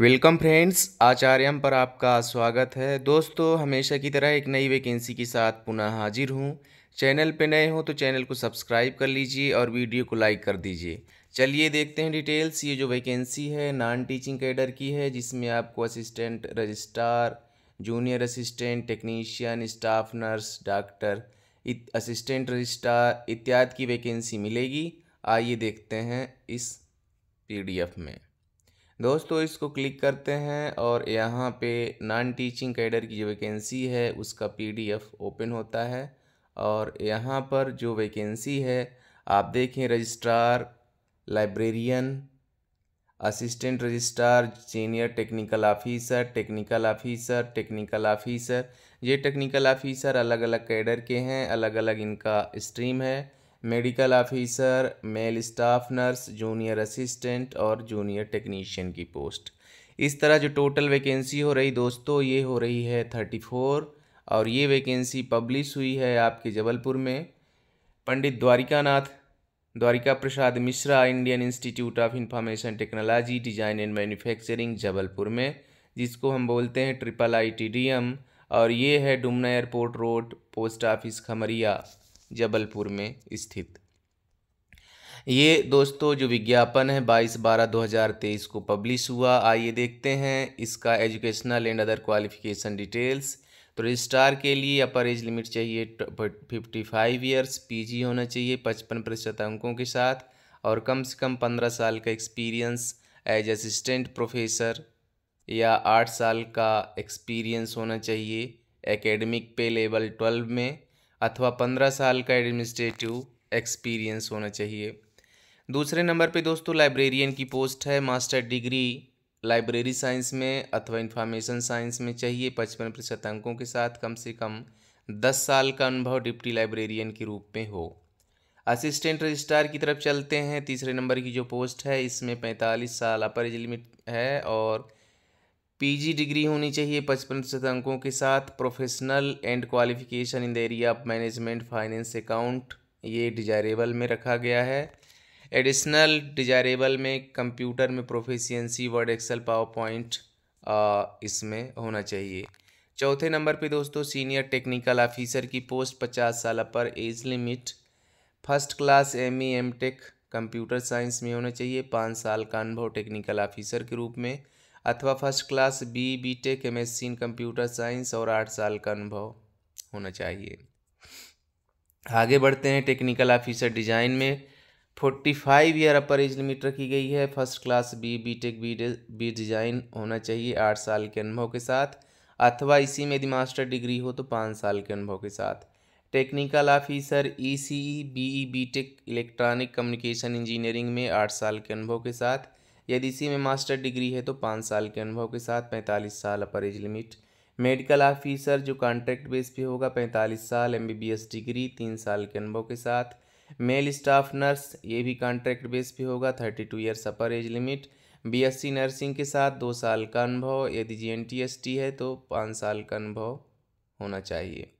welcome friends आचार्यम पर आपका स्वागत है दोस्तों हमेशा की तरह एक नई वैकेंसी के साथ पुनः हाजिर हूँ चैनल पे नए हो तो चैनल को सब्सक्राइब कर लीजिए और वीडियो को लाइक कर दीजिए चलिए देखते हैं डिटेल्स ये जो वैकेंसी है नॉन टीचिंग कैडर की है जिसमें आपको assistant registrar junior assistant technician staff nurse doctor assistant registrar इत्यादि की वैकेंसी मिलेगी आइए देखते हैं इस पीडीएफ में दोस्तों इसको क्लिक करते हैं और यहाँ पे नॉन टीचिंग कैडर की जो वैकेंसी है उसका पीडीएफ ओपन होता है और यहाँ पर जो वैकेंसी है आप देखें registrar librarian assistant registrar senior technical officer technical officer technical officer ये टेक्निकल ऑफिसर अलग अलग कैडर के हैं अलग अलग इनका स्ट्रीम है medical officer male staff nurse junior assistant और जूनियर टेक्नीशियन की पोस्ट इस तरह जो टोटल वैकेंसी हो रही दोस्तों ये हो रही है थर्टी फोर और ये वैकेंसी पब्लिश हुई है आपके जबलपुर में Pandit Dwarkanath Dwarka Prasad Mishra Indian Institute of Information Technology design and manufacturing Jabalpur में जिसको हम बोलते हैं triple I T D M और ये है Dumna airport road post office Khamaria Jabalpur में स्थित ये दोस्तों जो विज्ञापन है 22 बारह 2023 को पब्लिश हुआ आइए देखते हैं इसका educational and other qualification details तो रजिस्ट्रार के लिए अपर एज लिमिट चाहिए फिफ्टी फाइव ईयर्स पी होना चाहिए पचपन प्रतिशत अंकों के साथ और कम से कम पंद्रह साल का एक्सपीरियंस एज असिस्टेंट प्रोफेसर या आठ साल का एक्सपीरियंस होना चाहिए एकेडमिक पे लेवल ट्वेल्व में अथवा पंद्रह साल का एडमिनिस्ट्रेटिव एक्सपीरियंस होना चाहिए दूसरे नंबर पे दोस्तों लाइब्रेरियन की पोस्ट है मास्टर डिग्री लाइब्रेरी साइंस में अथवा इंफॉर्मेशन साइंस में चाहिए पचपन प्रतिशत अंकों के साथ कम से कम दस साल का अनुभव डिप्टी लाइब्रेरियन के रूप में हो असिस्टेंट रजिस्ट्रार की तरफ चलते हैं तीसरे नंबर की जो पोस्ट है इसमें पैंतालीस साल अपर एज लिमिट है और पीजी डिग्री होनी चाहिए पचपन प्रतिशत अंकों के साथ professional and qualification in the area of management finance account ये डिजायरेबल में रखा गया है एडिशनल डिजायरेबल में कंप्यूटर में proficiency Word Excel PowerPoint इसमें होना चाहिए चौथे नंबर पे दोस्तों सीनियर टेक्निकल ऑफिसर की पोस्ट पचास साल पर age limit first class M E M tech computer science में होना चाहिए पाँच साल का अनुभव टेक्निकल ऑफिसर के रूप में अथवा first class B B tech M S in computer science और आठ साल का अनुभव होना चाहिए आगे बढ़ते हैं टेक्निकल ऑफिसर डिजाइन में forty five year upper age limit रखी गई है first class B B tech B B design होना चाहिए आठ साल के अनुभव के साथ अथवा इसी में यदि मास्टर डिग्री हो तो पाँच साल के अनुभव के साथ technical officer E C E B E B tech electronic communication engineering में आठ साल के अनुभव के साथ यदि इसी में मास्टर डिग्री है तो पाँच साल के अनुभव के साथ पैंतालीस साल upper age limit medical officer जो कॉन्ट्रैक्ट बेस पे होगा पैंतालीस साल एस डिग्री तीन साल के अनुभव के साथ मेल स्टाफ नर्स ये भी कॉन्ट्रैक्ट बेस पे होगा thirty two years upper age limit C nursing के साथ दो साल का अनुभव यदि टी है तो पाँच साल का अनुभव होना चाहिए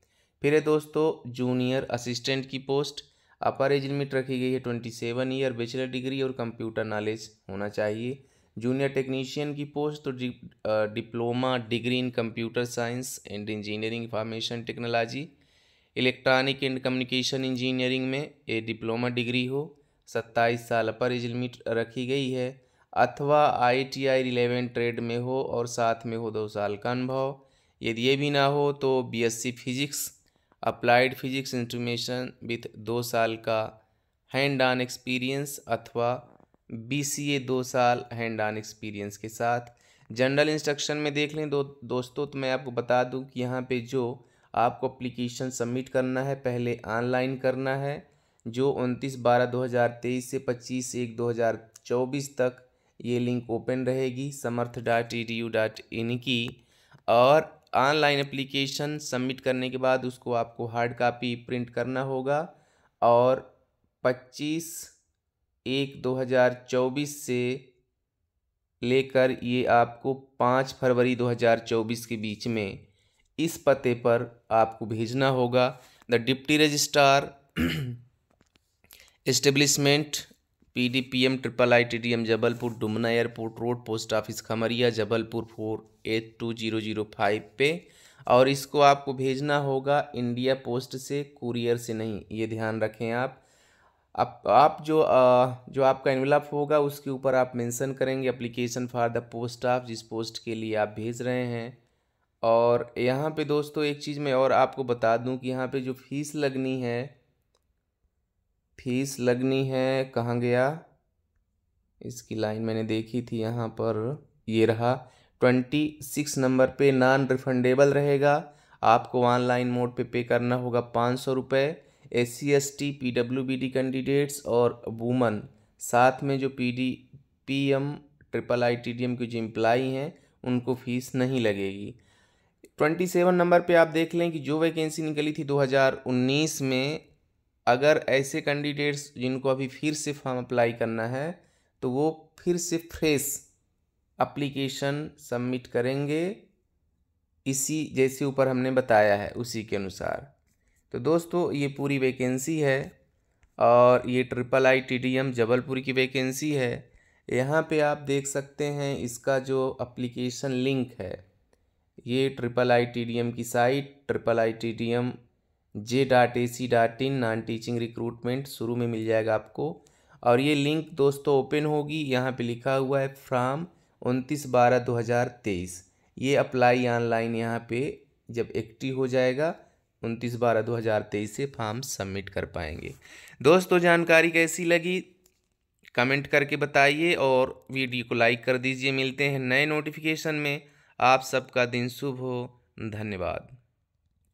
फिर है दोस्तों जूनियर असिस्टेंट की पोस्ट अपर एज लिमिट रखी गई है twenty seven year bachelor degree और कंप्यूटर नॉलेज होना चाहिए जूनियर टेक्नीशियन की पोस्ट तो डि, diploma degree in computer science and engineering information technology electronic and communication engineering में ए डिप्लोमा डिग्री हो सत्ताईस साल अपर एज लिमिट रखी गई है अथवा I T I relevant trade में हो और साथ में हो दो साल का अनुभव यदि ये भी ना हो तो B S C physics applied physics instrumentation with दो साल का हैंड ऑन एक्सपीरियंस अथवा बी सी ए दो साल हैंड ऑन एक्सपीरियंस के साथ जनरल इंस्ट्रक्शन में देख लें दो दोस्तों तो मैं आपको बता दूं कि यहाँ पे जो आपको अप्लीकेशन सबमिट करना है पहले ऑनलाइन करना है जो उनतीस बारह दो हज़ार तेईस से पच्चीस एक दो हज़ार चौबीस तक ये लिंक ओपन रहेगी Samarth dot E D U dot in की और ऑनलाइन एप्लीकेशन सबमिट करने के बाद उसको आपको हार्ड कापी प्रिंट करना होगा और 25 एक 2024 से लेकर ये आपको 5 फरवरी 2024 के बीच में इस पते पर आपको भेजना होगा the deputy registrar establishment P D P M triple I T D M Jabalpur Dumna airport road post office Khamaria Jabalpur four eight two zero zero five पे और इसको आपको भेजना होगा इंडिया पोस्ट से कुरियर से नहीं ये ध्यान रखें आप आप आप जो आ, जो आपका इनवलप होगा उसके ऊपर आप मेंशन करेंगे application for the post of जिस पोस्ट के लिए आप भेज रहे हैं और यहाँ पे दोस्तों एक चीज़ मैं और आपको बता दूँ कि यहाँ पे जो फीस लगनी है फीस लगनी है कहाँ गया इसकी लाइन मैंने देखी थी यहाँ पर ये रहा ट्वेंटी सिक्स नंबर पे नॉन रिफंडेबल रहेगा आपको ऑनलाइन मोड पे पे करना होगा पाँच सौ रुपये S C S T P W B D candidates और वूमन साथ में जो P D P M triple I T D M की जो इम्प्लाई हैं उनको फीस नहीं लगेगी ट्वेंटी सेवन नंबर पे आप देख लें कि जो वैकेंसी निकली थी दो हज़ार उन्नीस में अगर ऐसे कैंडिडेट्स जिनको अभी फिर से फॉर्म अप्लाई करना है तो वो फिर से फ्रेश अप्लीकेशन सबमिट करेंगे इसी जैसे ऊपर हमने बताया है उसी के अनुसार तो दोस्तों ये पूरी वैकेंसी है और ये triple I T D M Jabalpur की वैकेंसी है यहाँ पे आप देख सकते हैं इसका जो अप्लीकेशन लिंक है ये triple I T D M की site triple I T D M J dot A C dot in non teaching recruitment शुरू में मिल जाएगा आपको और ये लिंक दोस्तों ओपन होगी यहाँ पे लिखा हुआ है फ्राम उनतीस बारह दो हज़ार तेईस ये अप्लाई ऑनलाइन यहाँ पे जब एक्टिव हो जाएगा उनतीस बारह दो हज़ार तेईस से फॉर्म सबमिट कर पाएंगे दोस्तों जानकारी कैसी लगी कमेंट करके बताइए और वीडियो को लाइक कर दीजिए मिलते हैं नए नोटिफिकेशन में आप सबका दिन शुभ हो धन्यवाद